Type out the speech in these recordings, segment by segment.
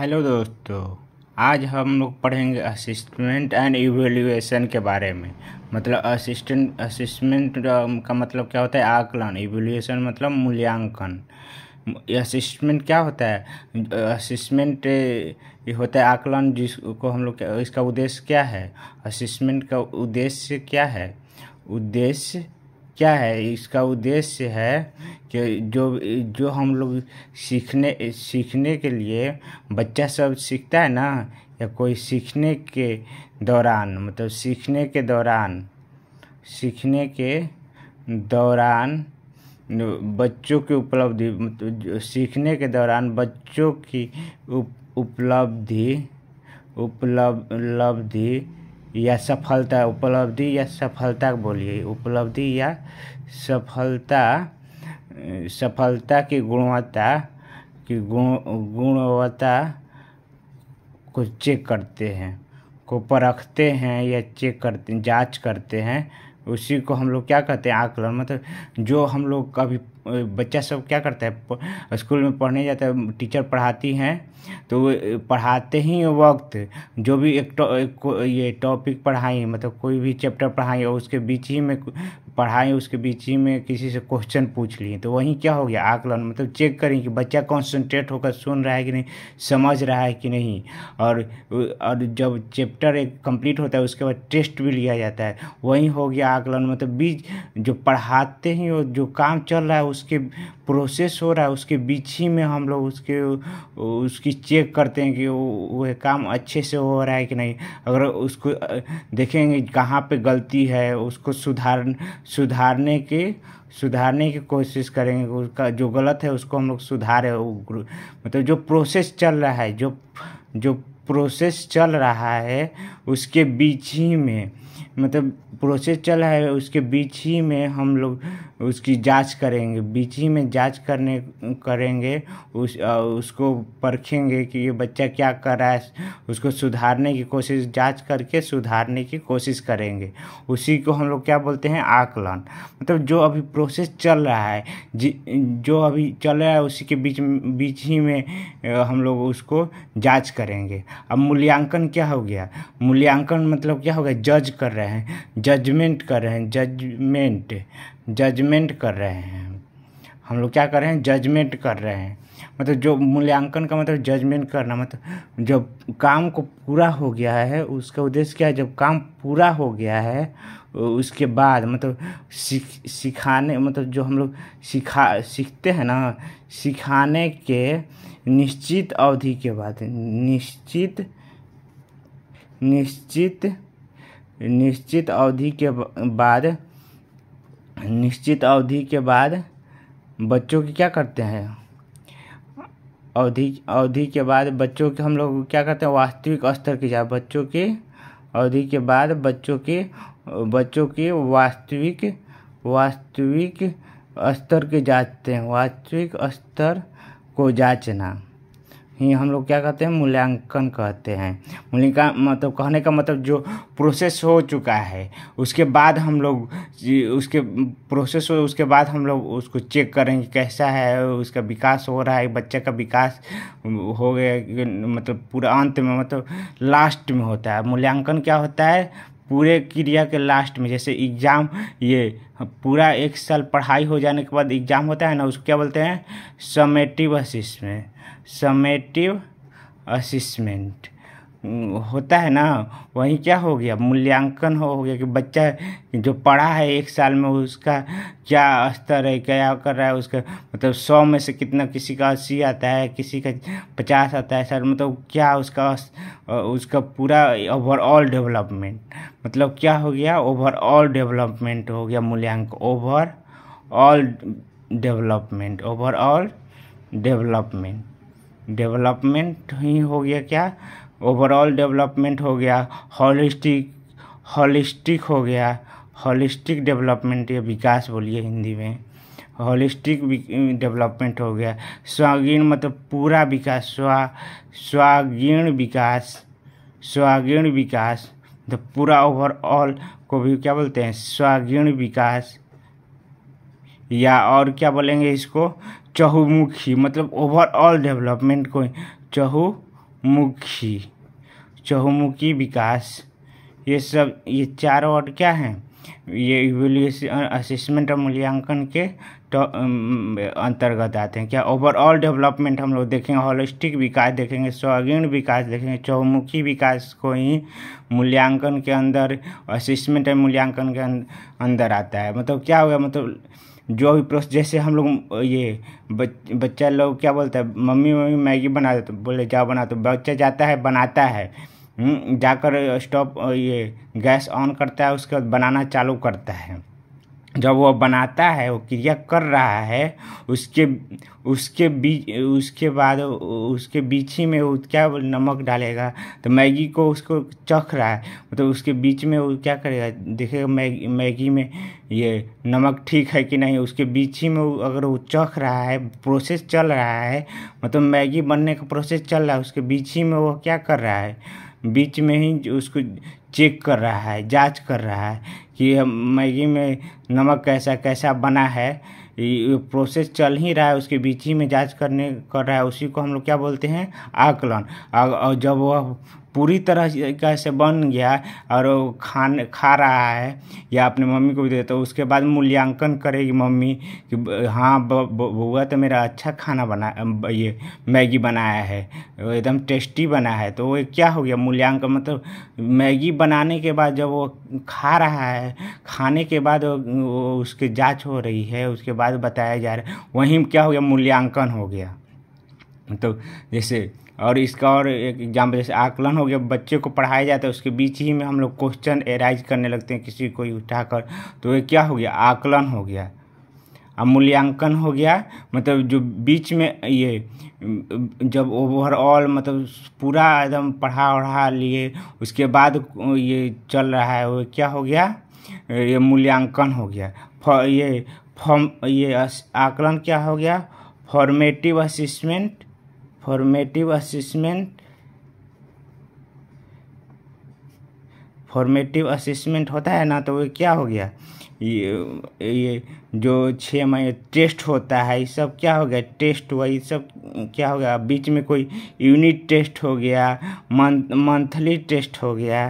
hello दोस्तों आज हम लोग पढ़ेंगे असिस्टमेंट एंड इवेल्यूएशन के बारे में मतलब असिस्टेंट असिस्मेंट का मतलब क्या होता है आकलन इवेल्यूएशन मतलब मूल्यांकन असिस्टमेंट क्या होता है असिस्टमेंट होता है आकलन जिसको हम लोग इसका उद्देश्य क्या है असिस्टमेंट का उद्देश्य क्या है उद्देश्य क्या है इसका उद्देश्य है कि जो जो हम लोग सीखने सीखने के लिए बच्चा सब सीखता है ना या कोई सीखने के दौरान मतलब सीखने के दौरान सीखने के दौरान बच्चों की उपलब्धि मतलब सीखने के दौरान बच्चों की उप, उपलब्धि उपलब्धि या सफलता उपलब्धि या सफलता बोलिए उपलब्धि या सफलता सफलता की गुणवत्ता की गुण गुणवत्ता को चेक करते हैं को परखते हैं या चेक करते जांच करते हैं उसी को हम लोग क्या कहते हैं आकलन मतलब जो हम लोग कभी बच्चा सब क्या करता है स्कूल में पढ़ने जाता है टीचर पढ़ाती हैं तो पढ़ाते ही वक्त जो भी एक, टौ, एक ये टॉपिक पढ़ाई मतलब कोई भी चैप्टर पढ़ाई और उसके बीच ही में पढ़ाई उसके बीच ही में किसी से क्वेश्चन पूछ लिए तो वहीं क्या हो गया आकलन मतलब चेक करें कि बच्चा कॉन्सेंट्रेट होकर सुन रहा है कि नहीं समझ रहा है कि नहीं और और जब चैप्टर एक कंप्लीट होता है उसके बाद टेस्ट भी लिया जाता है वहीं हो गया आकलन मतलब बीच जो पढ़ाते हैं और जो काम चल रहा है उसके प्रोसेस हो रहा है उसके बीच ही में हम लोग उसके उसकी चेक करते हैं कि वह काम अच्छे से हो रहा है कि नहीं अगर उसको देखेंगे कहाँ पे गलती है उसको सुधार सुधारने के सुधारने की कोशिश करेंगे उसका जो गलत है उसको हम लोग सुधारे मतलब जो प्रोसेस चल रहा है जो जो प्रोसेस चल रहा है उसके बीच ही में मतलब प्रोसेस चल रहा है उसके बीच ही में हम लोग उसकी जांच करेंगे बीच ही में जांच करने करेंगे उस उसको परखेंगे कि ये बच्चा क्या कर रहा है उसको सुधारने की कोशिश जांच करके सुधारने की कोशिश करेंगे उसी को हम लोग क्या बोलते हैं आकलन मतलब जो अभी प्रोसेस चल रहा है जो अभी चल रहा है उसी के बीच बीच ही में हम लोग उसको जाँच करेंगे अब मूल्यांकन क्या हो गया मूल्य मूल्यांकन मतलब क्या होगा जज कर रहे हैं जजमेंट कर रहे हैं जजमेंट जजमेंट कर रहे हैं हम लोग क्या कर रहे हैं जजमेंट कर रहे हैं मतलब जो मूल्यांकन का मतलब जजमेंट करना मतलब जब काम को पूरा हो गया है उसका उद्देश्य क्या है जब काम पूरा हो गया है उसके बाद मतलब सीख सिखाने मतलब जो हम लोग सिखा सीखते हैं ना सिखाने के निश्चित अवधि के बाद निश्चित निश्चित निश्चित अवधि के बाद निश्चित अवधि के बाद बच्चों की क्या करते हैं अवधि अवधि के बाद बच्चों के हम लोग क्या करते हैं वास्तविक स्तर की जाए बच्चों के अवधि के बाद बच्चों के बच्चों के वास्तविक वास्तविक स्तर के जाँचते हैं वास्तविक स्तर को जांचना ही हम लोग क्या कहते हैं मूल्यांकन कहते हैं मूल्यांकन मतलब कहने का मतलब जो प्रोसेस हो चुका है उसके बाद हम लोग उसके प्रोसेस हो उसके बाद हम लोग उसको चेक करेंगे कैसा है उसका विकास हो रहा है बच्चे का विकास हो गया मतलब पूरा अंत में मतलब लास्ट में होता है मूल्यांकन क्या होता है पूरे क्रिया के लास्ट में जैसे एग्ज़ाम ये पूरा एक साल पढ़ाई हो जाने के बाद एग्ज़ाम होता है ना उसको क्या बोलते हैं समेटिव असिसमेंट समेटिव असिसमेंट होता है ना वहीं क्या हो गया मूल्यांकन हो गया कि बच्चा जो पढ़ा है एक साल में उसका क्या स्तर है क्या कर रहा है उसका मतलब सौ में से कितना किसी का अस्सी आता है किसी का पचास आता है सर मतलब क्या उसका उसका पूरा ओवरऑल डेवलपमेंट मतलब क्या हो गया ओवरऑल डेवलपमेंट हो गया मूल्यांक overall development overall development development ही हो गया क्या ओवरऑल डेवलपमेंट हो गया हॉलिस्टिक हॉलिस्टिक हो गया हॉलिस्टिक डेवलपमेंट या विकास बोलिए हिंदी में हॉलिस्टिक डेवलपमेंट हो गया स्वागीण मतलब पूरा विकास स्वा स्वागीण विकास स्वागीण विकास द तो पूरा ओवरऑल को भी क्या बोलते हैं स्वागीण विकास या और क्या बोलेंगे इसको चहुमुखी मतलब ओवरऑल डेवलपमेंट को चहुमुखी चहुमुखी विकास ये सब ये चार वर्ड क्या हैं ये इवेल्यूशन असिस्मेंट और मूल्यांकन के तो अंतर्गत आते हैं क्या ओवरऑल डेवलपमेंट हम लोग देखेंगे हॉलिस्टिक विकास देखेंगे स्वगीर्ण विकास देखेंगे चौमुखी विकास को ही मूल्यांकन के अंदर असिस्मेंट और मूल्यांकन के अं-, अंदर आता है मतलब क्या हुआ मतलब जो भी प्रोसेस जैसे हम लोग ये बच, बच्चा लोग क्या बोलता है मम्मी मम्मी मैगी बना दे तो बोले जाओ बना तो बच्चा जाता है बनाता है हम्म, जाकर स्टॉप ये गैस ऑन करता है उसके बाद बनाना चालू करता है जब वह बनाता है वो क्रिया कर रहा है उसके उसके बीच उसके बाद उसके बीच ही में वो क्या नमक डालेगा तो मैगी को उसको चख रहा है मतलब तो उसके बीच में वो क्या करेगा देखेगा मैगी मैगी में ये नमक ठीक है कि नहीं उसके बीच ही में वो अगर वो चख रहा है प्रोसेस चल रहा है मतलब तो मैगी बनने का प्रोसेस चल रहा है उसके बीच ही में वो क्या कर रहा है बीच में ही उसको चेक कर रहा है जांच कर रहा है कि मैगी में नमक कैसा कैसा बना है ये प्रोसेस चल ही रहा है उसके बीच ही में जांच करने कर रहा है उसी को हम लोग क्या बोलते हैं आकलन और जब वह पूरी तरह से बन गया और वो खान खा रहा है या अपने मम्मी को भी देता तो उसके बाद मूल्यांकन करेगी मम्मी कि हाँ बुआ तो मेरा अच्छा खाना बना ये मैगी बनाया है एकदम टेस्टी बना है तो वो क्या हो गया मूल्यांकन मतलब मैगी बनाने के बाद जब वो खा रहा है खाने के बाद वो उसकी जाँच हो रही है उसके बाद बताया जा रहा है वहीं क्या हो गया मूल्यांकन हो गया तो जैसे और इसका और एक एग्जाम्पल जैसे आकलन हो गया बच्चे को पढ़ाया जाता है उसके बीच ही में हम लोग क्वेश्चन एराइज करने लगते हैं किसी को उठाकर तो ये क्या हो गया आकलन हो गया अब मूल्यांकन हो गया मतलब जो बीच में ये जब ओवरऑल मतलब पूरा एकदम पढ़ा उढ़ा लिए उसके बाद ये चल रहा है वो क्या हो गया ये मूल्यांकन हो गया ये फॉर्म ये आकलन क्या हो गया formative assessment formative assessment formative assessment होता है ना तो वो क्या हो गया ये जो छः महीने टेस्ट होता है ये सब क्या हो गया टेस्ट हुआ ये सब क्या हो गया बीच में कोई यूनिट टेस्ट हो गया मंथली टेस्ट हो गया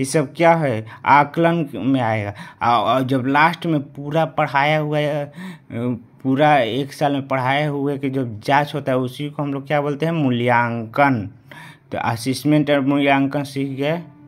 ये सब क्या है आकलन में आएगा और जब लास्ट में पूरा पढ़ाया हुआ पूरा एक साल में पढ़ाए हुए कि जब जांच होता है उसी को हम लोग क्या बोलते हैं मूल्यांकन तो असिसमेंट और मूल्यांकन सीख गए